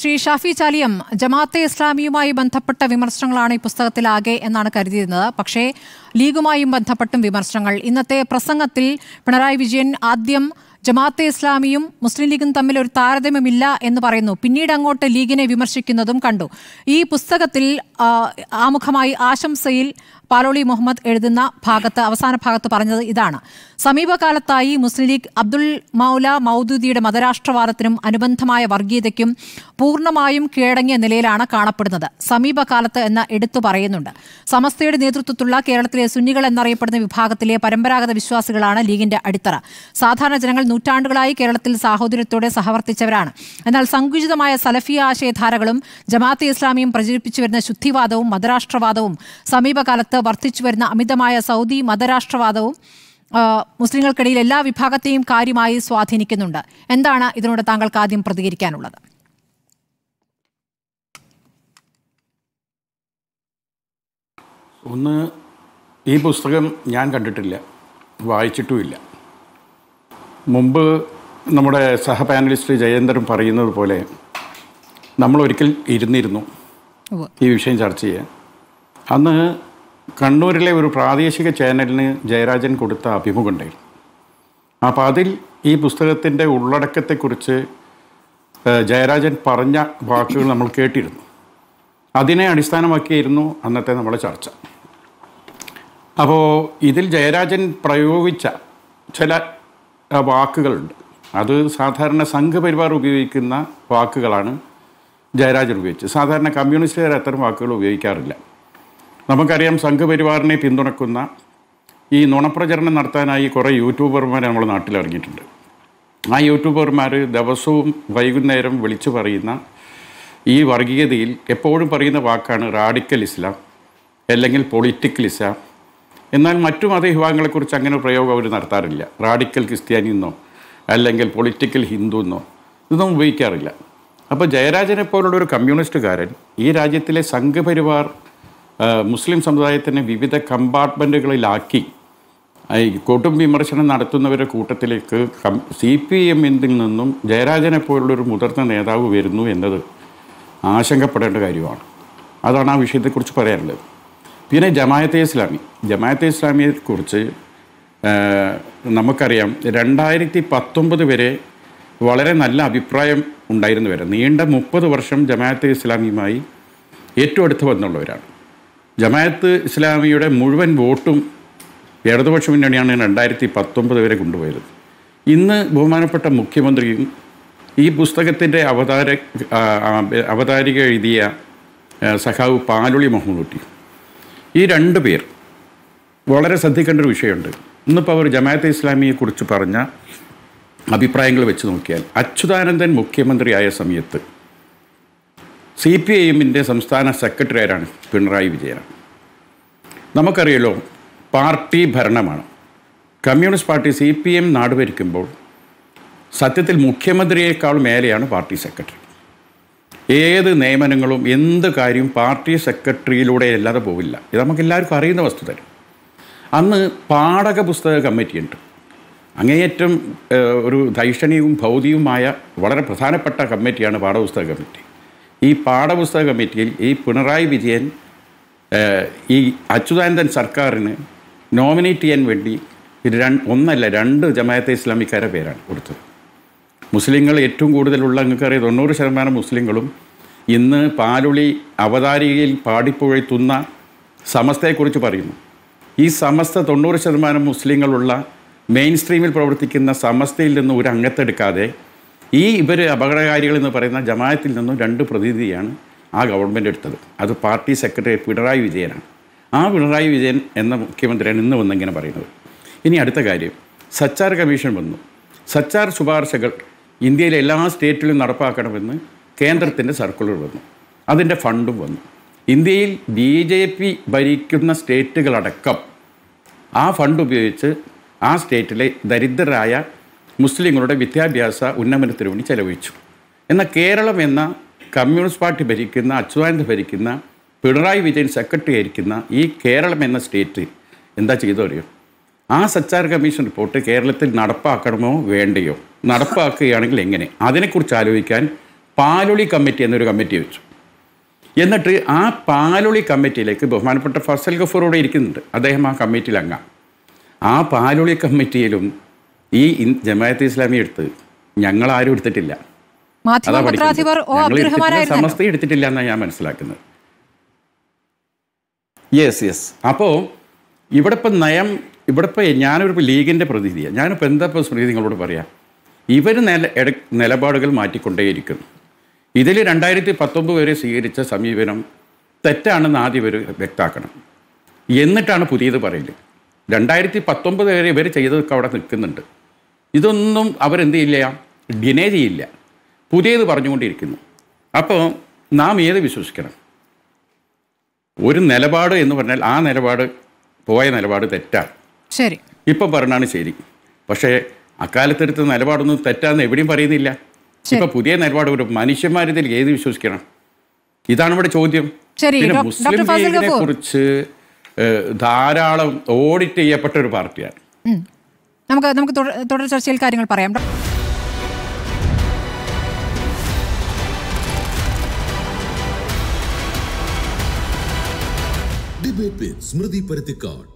ശ്രീ ഷാഫി ചാലിയം ജമാഅത്തെ ഇസ്ലാമിയുമായി ബന്ധപ്പെട്ട വിമർശനങ്ങളാണ് ഈ പുസ്തകത്തിലാകെ എന്നാണ് കരുതിയിരുന്നത് പക്ഷേ ലീഗുമായും ബന്ധപ്പെട്ടും വിമർശനങ്ങൾ ഇന്നത്തെ പ്രസംഗത്തിൽ പിണറായി വിജയൻ ആദ്യം ജമാഅത്തെ ഇസ്ലാമിയും മുസ്ലിം ലീഗും തമ്മിൽ ഒരു താരതമ്യമില്ല എന്ന് പറയുന്നു പിന്നീട് അങ്ങോട്ട് ലീഗിനെ വിമർശിക്കുന്നതും കണ്ടു ഈ പുസ്തകത്തിൽ ആമുഖമായി ആശംസയിൽ പാലോളി മുഹമ്മദ് എഴുതുന്ന ഭാഗത്ത് അവസാന ഭാഗത്ത് പറഞ്ഞത് ഇതാണ് സമീപകാലത്തായി മുസ്ലിം ലീഗ് അബ്ദുൾ മൗല മൗദൂദിയുടെ മതരാഷ്ട്രവാദത്തിനും അനുബന്ധമായ വർഗീയതയ്ക്കും പൂർണ്ണമായും കീഴടങ്ങിയ നിലയിലാണ് കാണപ്പെടുന്നത് സമീപകാലത്ത് എന്ന് എടുത്തു പറയുന്നുണ്ട് സമസ്തയുടെ നേതൃത്വത്തിലുള്ള കേരളത്തിലെ സുന്നികൾ എന്നറിയപ്പെടുന്ന വിഭാഗത്തിലെ പരമ്പരാഗത വിശ്വാസികളാണ് ലീഗിന്റെ അടിത്തറ സാധാരണ ജനങ്ങൾ നൂറ്റാണ്ടുകളായി കേരളത്തിൽ സാഹോദര്യത്തോടെ സഹവർത്തിച്ചവരാണ് എന്നാൽ സങ്കുചിതമായ സലഫിയ ആശയധാരകളും ജമാഅത്തെ ഇസ്ലാമിയും പ്രചരിപ്പിച്ചു വരുന്ന ശുദ്ധിവാദവും മതരാഷ്ട്രവാദവും സമീപകാലത്ത് മുസ്ലിങ്ങൾക്ക് വർദ്ധിച്ചു വരുന്ന അമിതമായ സൗദി മതരാഷ്ട്രവാദവും മുസ്ലിങ്ങൾക്കിടയിൽ എല്ലാ വിഭാഗത്തെയും കാര്യമായി സ്വാധീനിക്കുന്നുണ്ട് എന്താണ് ഇതിനോട് താങ്കൾക്ക് ആദ്യം പ്രതികരിക്കാനുള്ളത് ഒന്ന് ഈ പുസ്തകം ഞാൻ കണ്ടിട്ടില്ല വായിച്ചിട്ടുമില്ല മുമ്പ് നമ്മുടെ സഹപാനലിസ്റ്റ് ജയേന്ദ്രൻ പറയുന്നത് പോലെ നമ്മൾ ഒരിക്കൽ ഇരുന്നിരുന്നു ഈ വിഷയം ചർച്ച ചെയ്യാൻ അന്ന് കണ്ണൂരിലെ ഒരു പ്രാദേശിക ചാനലിന് ജയരാജൻ കൊടുത്ത അഭിമുഖമുണ്ടായിരുന്നു അപ്പം അതിൽ ഈ പുസ്തകത്തിൻ്റെ ഉള്ളടക്കത്തെക്കുറിച്ച് ജയരാജൻ പറഞ്ഞ വാക്കുകൾ നമ്മൾ കേട്ടിരുന്നു അതിനെ അടിസ്ഥാനമാക്കിയായിരുന്നു അന്നത്തെ നമ്മുടെ ചർച്ച അപ്പോൾ ഇതിൽ ജയരാജൻ പ്രയോഗിച്ച ചില വാക്കുകളുണ്ട് അത് സാധാരണ സംഘപരിവാർ ഉപയോഗിക്കുന്ന വാക്കുകളാണ് ജയരാജൻ ഉപയോഗിച്ചത് സാധാരണ കമ്മ്യൂണിസ്റ്റുകാർ അത്തരം വാക്കുകൾ ഉപയോഗിക്കാറില്ല നമുക്കറിയാം സംഘപരിവാറിനെ പിന്തുണക്കുന്ന ഈ നുണപ്രചരണം നടത്താനായി കുറേ യൂട്യൂബർമാരെ നമ്മൾ നാട്ടിലിറങ്ങിയിട്ടുണ്ട് ആ യൂട്യൂബർമാർ ദിവസവും വൈകുന്നേരം വിളിച്ചു പറയുന്ന ഈ വർഗീയതയിൽ എപ്പോഴും പറയുന്ന വാക്കാണ് റാഡിക്കൽ ഇസ്ലാം അല്ലെങ്കിൽ പൊളിറ്റിക്കൽ ഇസ്ലാം എന്നാൽ മറ്റു മതവിഭാഗങ്ങളെക്കുറിച്ച് അങ്ങനെ പ്രയോഗം അവർ നടത്താറില്ല റാഡിക്കൽ ക്രിസ്ത്യാനി എന്നോ അല്ലെങ്കിൽ പൊളിറ്റിക്കൽ ഹിന്ദു എന്നോ ഇതൊന്നും ഉപയോഗിക്കാറില്ല അപ്പോൾ ജയരാജനെ പോലുള്ളൊരു കമ്മ്യൂണിസ്റ്റുകാരൻ ഈ രാജ്യത്തിലെ സംഘപരിവാർ മുസ്ലിം സമുദായത്തിനെ വിവിധ കമ്പാർട്ട്മെൻറ്റുകളിലാക്കി കൂട്ടും വിമർശനം നടത്തുന്നവരുടെ കൂട്ടത്തിലേക്ക് സി പി എമ്മിൽ നിന്നും ജയരാജനെ പോലുള്ളൊരു മുതിർന്ന നേതാവ് വരുന്നു എന്നത് ആശങ്കപ്പെടേണ്ട കാര്യമാണ് അതാണ് ആ വിഷയത്തെക്കുറിച്ച് പറയാനുള്ളത് പിന്നെ ജമായത്തെ ഇസ്ലാമി ജമായത്തെ ഇസ്ലാമിയെക്കുറിച്ച് നമുക്കറിയാം രണ്ടായിരത്തി പത്തൊമ്പത് വരെ വളരെ നല്ല അഭിപ്രായം ഉണ്ടായിരുന്നു വരെ നീണ്ട മുപ്പത് വർഷം ജമാഅത്തെ ഇസ്ലാമിയുമായി ഏറ്റവും അടുത്ത് വന്നുള്ളവരാണ് ജമായത്ത് ഇസ്ലാമിയുടെ മുഴുവൻ വോട്ടും ഇടതുപക്ഷ മുന്നണിയാണ് രണ്ടായിരത്തി പത്തൊമ്പത് വരെ കൊണ്ടുപോയത് ഇന്ന് ബഹുമാനപ്പെട്ട മുഖ്യമന്ത്രിയും ഈ പുസ്തകത്തിൻ്റെ അവതാര അവതാരിക എഴുതിയ സഖാവ് പാലുളി മഹമ്മൂട്ടി ഈ രണ്ട് പേർ വളരെ ശ്രദ്ധിക്കേണ്ട ഒരു വിഷയമുണ്ട് ഇന്നിപ്പോൾ അവർ ജമാഅത്തെ ഇസ്ലാമിയെക്കുറിച്ച് പറഞ്ഞ അഭിപ്രായങ്ങൾ വെച്ച് നോക്കിയാൽ അച്യുതാനന്ദൻ മുഖ്യമന്ത്രിയായ സമയത്ത് സി പി ഐ എമ്മിൻ്റെ സംസ്ഥാന സെക്രട്ടറി ആരാണ് പിണറായി വിജയനാണ് നമുക്കറിയല്ലോ പാർട്ടി ഭരണമാണ് communist party C P M നാടുഭരിക്കുമ്പോൾ സത്യത്തിൽ മുഖ്യമന്ത്രിയേക്കാൾ മേലെയാണ് പാർട്ടി സെക്രട്ടറി ഏത് നിയമനങ്ങളും എന്ത് കാര്യവും പാർട്ടി സെക്രട്ടറിയിലൂടെ അല്ലാതെ പോവില്ല ഇത് നമുക്കെല്ലാവർക്കും അറിയുന്ന വസ്തുത അന്ന് പാഠക പുസ്തക കമ്മിറ്റിയുണ്ട് അങ്ങേയറ്റം ഒരു ധൈഷണിയും ഭൗതികവുമായ വളരെ പ്രധാനപ്പെട്ട കമ്മിറ്റിയാണ് പാഠപുസ്തക കമ്മിറ്റി ഈ പാഠപുസ്തക കമ്മിറ്റിയിൽ ഈ പിണറായി വിജയൻ ഈ അച്യുതാനന്ദൻ സർക്കാരിന് നോമിനേറ്റ് ചെയ്യാൻ വേണ്ടി രണ്ട് ഒന്നല്ല രണ്ട് ജമായത്തെ ഇസ്ലാമിക്കാരെ പേരാണ് കൊടുത്തത് മുസ്ലിങ്ങൾ ഏറ്റവും കൂടുതലുള്ള അങ്ങക്കറിയ തൊണ്ണൂറ് ശതമാനം മുസ്ലിങ്ങളും ഇന്ന് പാലുളി അവതാരികയിൽ പാടിപ്പുഴത്തുന്ന സമസ്തയെക്കുറിച്ച് പറയുന്നു ഈ സമസ്ത തൊണ്ണൂറ് ശതമാനം മുസ്ലിങ്ങളുള്ള മെയിൻ സ്ട്രീമിൽ പ്രവർത്തിക്കുന്ന സമസ്തയിൽ നിന്ന് ഒരു അംഗത്തെടുക്കാതെ ഈ ഇവർ അപകടകാരികൾ എന്ന് പറയുന്ന ജമായത്തിൽ നിന്നും രണ്ട് പ്രതിനിധിയാണ് ആ ഗവൺമെൻറ് എടുത്തത് അത് പാർട്ടി സെക്രട്ടറി പിണറായി വിജയനാണ് ആ പിണറായി വിജയൻ എന്ന മുഖ്യമന്ത്രിയാണ് ഇന്ന് വന്നിങ്ങനെ പറയുന്നത് ഇനി അടുത്ത കാര്യം സച്ചാർ കമ്മീഷൻ വന്നു സച്ചാർ ശുപാർശകൾ ഇന്ത്യയിലെ എല്ലാ സ്റ്റേറ്റിലും നടപ്പാക്കണമെന്ന് കേന്ദ്രത്തിൻ്റെ സർക്കുലർ വന്നു അതിൻ്റെ ഫണ്ടും വന്നു ഇന്ത്യയിൽ ബി ജെ പി ഭരിക്കുന്ന സ്റ്റേറ്റുകളടക്കം ആ ഫണ്ട് ഉപയോഗിച്ച് ആ സ്റ്റേറ്റിലെ ദരിദ്രരായ മുസ്ലിങ്ങളുടെ വിദ്യാഭ്യാസ ഉന്നമനത്തിനു വേണ്ടി ചെലവഴിച്ചു എന്നാൽ കേരളം എന്ന കമ്മ്യൂണിസ്റ്റ് പാർട്ടി ഭരിക്കുന്ന അച്യുതാനന്ദ ഭരിക്കുന്ന പിണറായി വിജയൻ സെക്രട്ടറി ആയിരിക്കുന്ന ഈ കേരളം എന്ന സ്റ്റേറ്റ് എന്താ ചെയ്തു അറിയോ ആ സച്ചാർ കമ്മീഷൻ റിപ്പോർട്ട് കേരളത്തിൽ നടപ്പാക്കണമോ വേണ്ടയോ നടപ്പാക്കുകയാണെങ്കിൽ എങ്ങനെ അതിനെക്കുറിച്ച് ആലോചിക്കാൻ പാലൊളി കമ്മിറ്റി എന്നൊരു കമ്മിറ്റി വെച്ചു എന്നിട്ട് ആ പാലൊളി കമ്മിറ്റിയിലേക്ക് ബഹുമാനപ്പെട്ട ഫസൽ ഗഫൂറോടെ ഇരിക്കുന്നുണ്ട് അദ്ദേഹം ആ കമ്മിറ്റിയിൽ അംഗം ആ പാലൊളി കമ്മിറ്റിയിലും ഈ ജമാഅത്ത് ഇസ്ലാമി എടുത്ത് ഞങ്ങൾ ആരും എടുത്തിട്ടില്ല സമസ്ത എടുത്തിട്ടില്ല എന്നാണ് ഞാൻ മനസ്സിലാക്കുന്നത് യെസ് യെസ് അപ്പോൾ ഇവിടെ ഇപ്പം നയം ഇവിടെ ഇപ്പോൾ ഞാനൊരു ലീഗിൻ്റെ പ്രതിനിധിയാണ് ഞാനിപ്പോൾ എന്താ ഇപ്പോൾ സ്മൃതി നിങ്ങളോട് പറയാം ഇവർ നില നിലപാടുകൾ മാറ്റിക്കൊണ്ടേയിരിക്കുന്നു ഇതിൽ രണ്ടായിരത്തി പത്തൊമ്പത് വരെ സ്വീകരിച്ച സമീപനം തെറ്റാണെന്ന് ആദ്യം ഇവർ വ്യക്താക്കണം എന്നിട്ടാണ് പുതിയത് പറയുന്നത് രണ്ടായിരത്തി പത്തൊമ്പത് വരെ ഇവർ ചെയ്തതൊക്കെ അവിടെ നിൽക്കുന്നുണ്ട് ഇതൊന്നും അവരെന്ത് ചെയ്യില്ല ഡിനേ ചെയ്യില്ല പുതിയത് പറഞ്ഞുകൊണ്ടിരിക്കുന്നു അപ്പോൾ നാം ഏത് വിശ്വസിക്കണം ഒരു നിലപാട് എന്ന് പറഞ്ഞാൽ ആ നിലപാട് പോയ നിലപാട് തെറ്റാണ് ശരി ഇപ്പം പറഞ്ഞാണ് ശരി പക്ഷേ അക്കാലത്തെടുത്ത നിലപാടൊന്നും തെറ്റാന്ന് എവിടെയും പറയുന്നില്ല ഇപ്പൊ പുതിയ നിലപാട് ഒരു മനുഷ്യന്മാരിതിൽ ഏത് വിശ്വസിക്കണം ഇതാണ് ഇവിടെ ചോദ്യം പിന്നെ മുസ്ലിം ലീഗിനെ കുറിച്ച് ധാരാളം ഓഡിറ്റ് ചെയ്യപ്പെട്ട ഒരു പാർട്ടിയാണ് നമുക്ക് നമുക്ക് തുടർ ചർച്ചയിൽ കാര്യങ്ങൾ പറയാം ഡിബേറ്റ് സ്മൃതി പരത്തിക്കാട്